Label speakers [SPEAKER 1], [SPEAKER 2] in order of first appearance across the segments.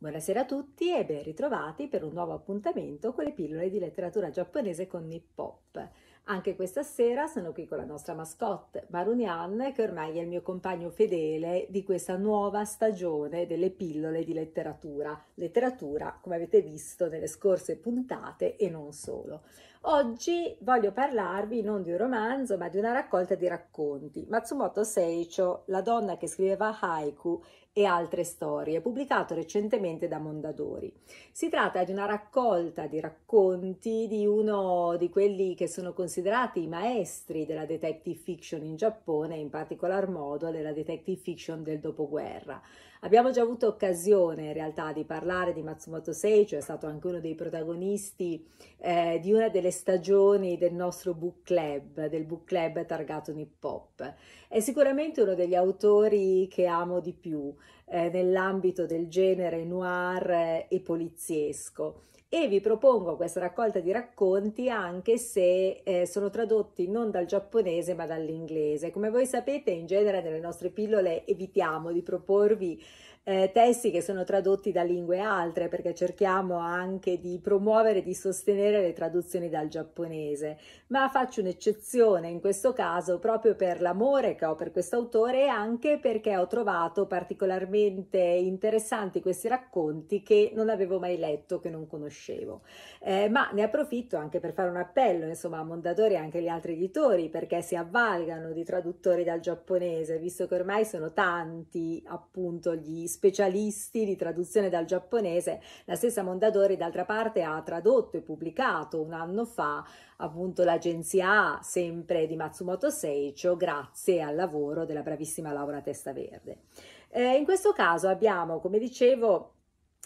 [SPEAKER 1] Buonasera a tutti e ben ritrovati per un nuovo appuntamento con le pillole di letteratura giapponese con Nippop. Anche questa sera sono qui con la nostra mascotte Marunian, che ormai è il mio compagno fedele di questa nuova stagione delle pillole di letteratura. Letteratura, come avete visto nelle scorse puntate e non solo. Oggi voglio parlarvi non di un romanzo, ma di una raccolta di racconti. Matsumoto Seicho, la donna che scriveva haiku e altre storie, pubblicato recentemente da Mondadori. Si tratta di una raccolta di racconti di uno di quelli che sono considerati i maestri della detective fiction in Giappone, in particolar modo della detective fiction del dopoguerra. Abbiamo già avuto occasione in realtà di parlare di Matsumoto Seicho, è stato anche uno dei protagonisti eh, di una delle stagioni del nostro book club, del book club targato Nippop. È sicuramente uno degli autori che amo di più eh, nell'ambito del genere noir e poliziesco e vi propongo questa raccolta di racconti anche se eh, sono tradotti non dal giapponese ma dall'inglese. Come voi sapete in genere nelle nostre pillole evitiamo di proporvi eh, testi che sono tradotti da lingue altre perché cerchiamo anche di promuovere e di sostenere le traduzioni dal giapponese, ma faccio un'eccezione in questo caso proprio per l'amore che ho per questo autore e anche perché ho trovato particolarmente interessanti questi racconti che non avevo mai letto, che non conoscevo conoscevo. Eh, ma ne approfitto anche per fare un appello insomma, a Mondadori e anche agli altri editori perché si avvalgano di traduttori dal giapponese, visto che ormai sono tanti appunto gli specialisti di traduzione dal giapponese. La stessa Mondadori d'altra parte ha tradotto e pubblicato un anno fa appunto l'agenzia A, sempre di Matsumoto Seicho, grazie al lavoro della bravissima Laura Testaverde. Eh, in questo caso abbiamo, come dicevo,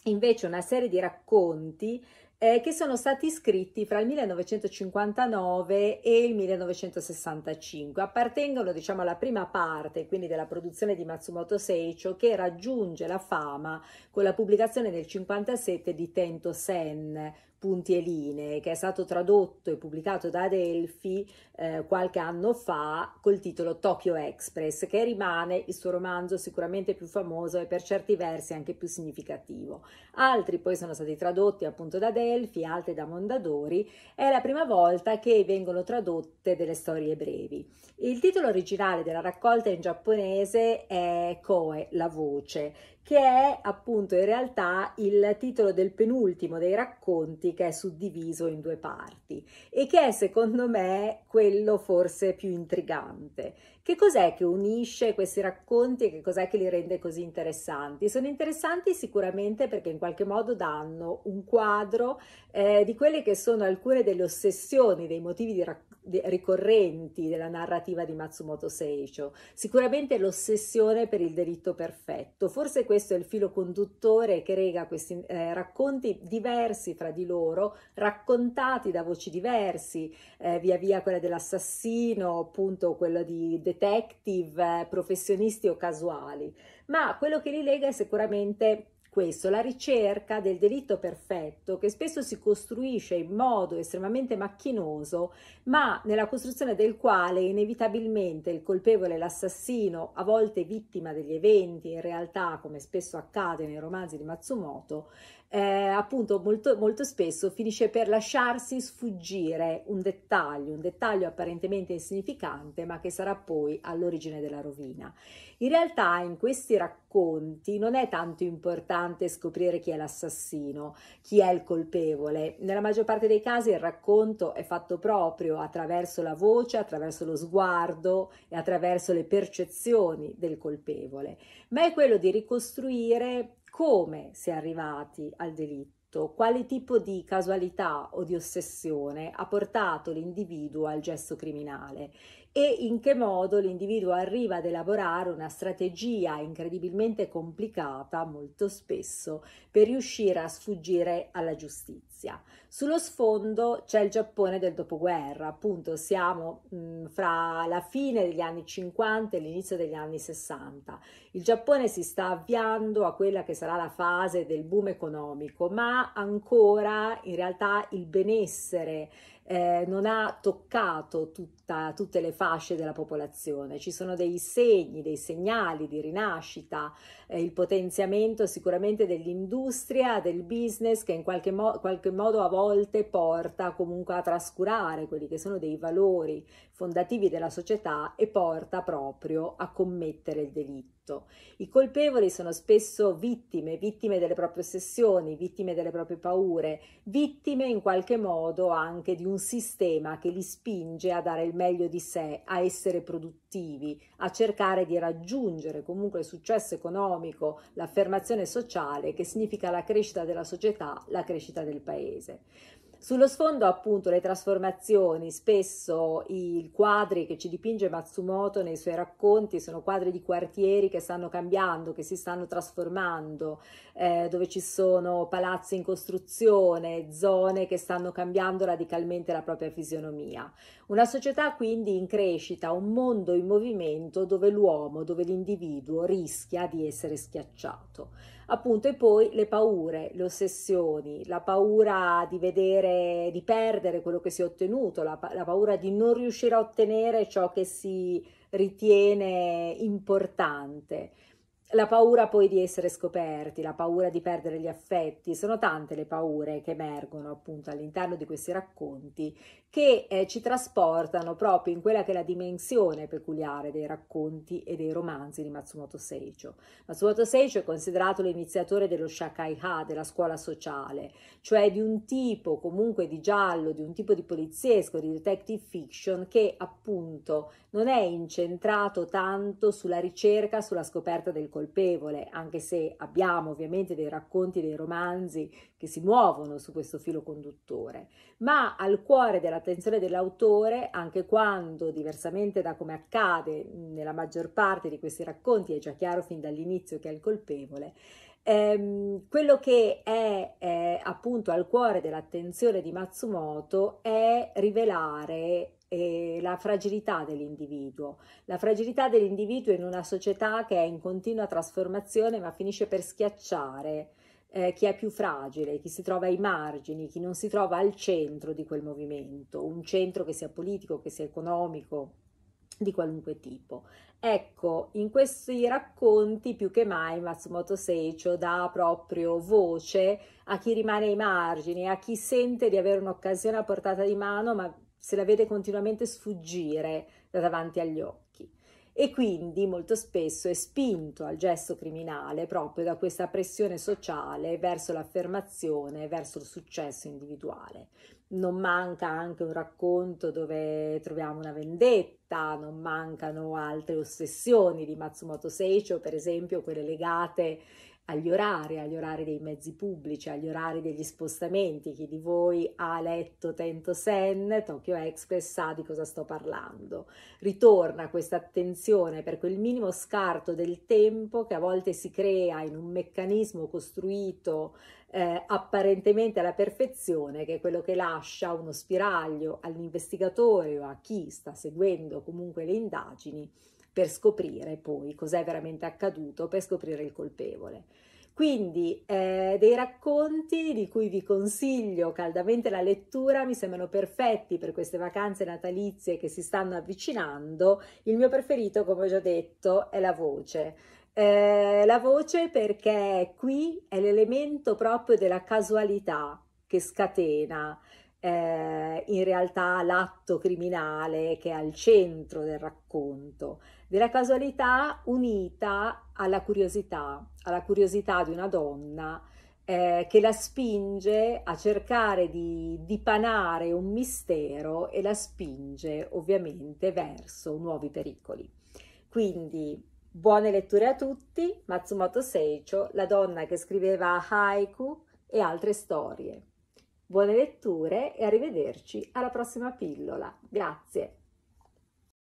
[SPEAKER 1] invece una serie di racconti eh, che sono stati scritti fra il 1959 e il 1965. Appartengono diciamo alla prima parte, quindi della produzione di Matsumoto Seicho, che raggiunge la fama con la pubblicazione nel 1957 di Tento Sen, Punti e Linee, che è stato tradotto e pubblicato da Adelphi eh, qualche anno fa col titolo Tokyo Express, che rimane il suo romanzo sicuramente più famoso e per certi versi anche più significativo. Altri poi sono stati tradotti appunto da Adelphi, altri da Mondadori. È la prima volta che vengono tradotte delle storie brevi. Il titolo originale della raccolta in giapponese è Koe, la voce, che è appunto in realtà il titolo del penultimo dei racconti che è suddiviso in due parti e che è secondo me quello forse più intrigante che cos'è che unisce questi racconti e che cos'è che li rende così interessanti? Sono interessanti sicuramente perché in qualche modo danno un quadro eh, di quelle che sono alcune delle ossessioni, dei motivi di racconto ricorrenti della narrativa di Matsumoto Seicho, sicuramente l'ossessione per il delitto perfetto. Forse questo è il filo conduttore che rega questi eh, racconti diversi fra di loro, raccontati da voci diversi, eh, via via quella dell'assassino, appunto quella di detective eh, professionisti o casuali, ma quello che li lega è sicuramente questo, la ricerca del delitto perfetto che spesso si costruisce in modo estremamente macchinoso, ma nella costruzione del quale inevitabilmente il colpevole, l'assassino, a volte vittima degli eventi, in realtà come spesso accade nei romanzi di Matsumoto, eh, appunto molto, molto spesso finisce per lasciarsi sfuggire un dettaglio, un dettaglio apparentemente insignificante ma che sarà poi all'origine della rovina. In realtà in questi racconti non è tanto importante scoprire chi è l'assassino, chi è il colpevole. Nella maggior parte dei casi il racconto è fatto proprio attraverso la voce, attraverso lo sguardo e attraverso le percezioni del colpevole, ma è quello di ricostruire come si è arrivati al delitto, quale tipo di casualità o di ossessione ha portato l'individuo al gesto criminale e in che modo l'individuo arriva ad elaborare una strategia incredibilmente complicata molto spesso per riuscire a sfuggire alla giustizia. Sullo sfondo c'è il Giappone del dopoguerra, appunto siamo mh, fra la fine degli anni 50 e l'inizio degli anni 60. Il Giappone si sta avviando a quella che sarà la fase del boom economico, ma ancora in realtà il benessere eh, non ha toccato tutta, tutte le fasce della popolazione. Ci sono dei segni, dei segnali di rinascita, eh, il potenziamento sicuramente dell'industria, del business che in qualche, mo- qualche modo a volte porta comunque a trascurare quelli che sono dei valori fondativi della società e porta proprio a commettere il delitto tutto. I colpevoli sono spesso vittime, vittime delle proprie ossessioni, vittime delle proprie paure, vittime in qualche modo anche di un sistema che li spinge a dare il meglio di sé, a essere produttivi, a cercare di raggiungere comunque il successo economico, l'affermazione sociale che significa la crescita della società, la crescita del paese. Sullo sfondo appunto le trasformazioni, spesso i quadri che ci dipinge Matsumoto nei suoi racconti sono quadri di quartieri che stanno cambiando, che si stanno trasformando, eh, dove ci sono palazzi in costruzione, zone che stanno cambiando radicalmente la propria fisionomia. Una società quindi in crescita, un mondo in movimento dove l'uomo, dove l'individuo rischia di essere schiacciato appunto e poi le paure, le ossessioni, la paura di vedere, di perdere quello che si è ottenuto, la, la paura di non riuscire a ottenere ciò che si ritiene importante la paura poi di essere scoperti, la paura di perdere gli affetti, sono tante le paure che emergono appunto all'interno di questi racconti che eh, ci trasportano proprio in quella che è la dimensione peculiare dei racconti e dei romanzi di Matsumoto Seicho. Matsumoto Seicho è considerato l'iniziatore dello shakai-ha, della scuola sociale, cioè di un tipo comunque di giallo, di un tipo di poliziesco, di detective fiction che appunto non è incentrato tanto sulla ricerca, sulla scoperta del colpevole, anche se abbiamo ovviamente dei racconti, dei romanzi che si muovono su questo filo conduttore, ma al cuore della l'attenzione dell'autore anche quando, diversamente da come accade nella maggior parte di questi racconti, è già chiaro fin dall'inizio che è il colpevole, ehm, quello che è, è appunto al cuore dell'attenzione di Matsumoto è rivelare eh, la fragilità dell'individuo, la fragilità dell'individuo in una società che è in continua trasformazione ma finisce per schiacciare eh, chi è più fragile, chi si trova ai margini, chi non si trova al centro di quel movimento, un centro che sia politico, che sia economico, di qualunque tipo. Ecco, in questi racconti più che mai Matsumoto Seicho dà proprio voce a chi rimane ai margini, a chi sente di avere un'occasione a portata di mano, ma se la vede continuamente sfuggire da davanti agli occhi e quindi molto spesso è spinto al gesto criminale proprio da questa pressione sociale verso l'affermazione, verso il successo individuale. Non manca anche un racconto dove troviamo una vendetta, non mancano altre ossessioni di Matsumoto Seicho, per esempio quelle legate agli orari, agli orari dei mezzi pubblici, agli orari degli spostamenti. Chi di voi ha letto Tento Sen, Tokyo Express sa di cosa sto parlando. Ritorna questa attenzione per quel minimo scarto del tempo che a volte si crea in un meccanismo costruito eh, apparentemente alla perfezione, che è quello che lascia uno spiraglio all'investigatore o a chi sta seguendo comunque le indagini per scoprire poi cos'è veramente accaduto, per scoprire il colpevole. Quindi eh, dei racconti di cui vi consiglio caldamente la lettura mi sembrano perfetti per queste vacanze natalizie che si stanno avvicinando. Il mio preferito, come ho già detto, è La voce. Eh, la voce perché qui è l'elemento proprio della casualità che scatena eh, in realtà l'atto criminale che è al centro del racconto, della casualità unita alla curiosità, alla curiosità di una donna eh, che la spinge a cercare di dipanare un mistero e la spinge ovviamente verso nuovi pericoli. Quindi buone letture a tutti, Matsumoto Seicho, la donna che scriveva haiku e altre storie. Buone letture e arrivederci alla prossima pillola. Grazie.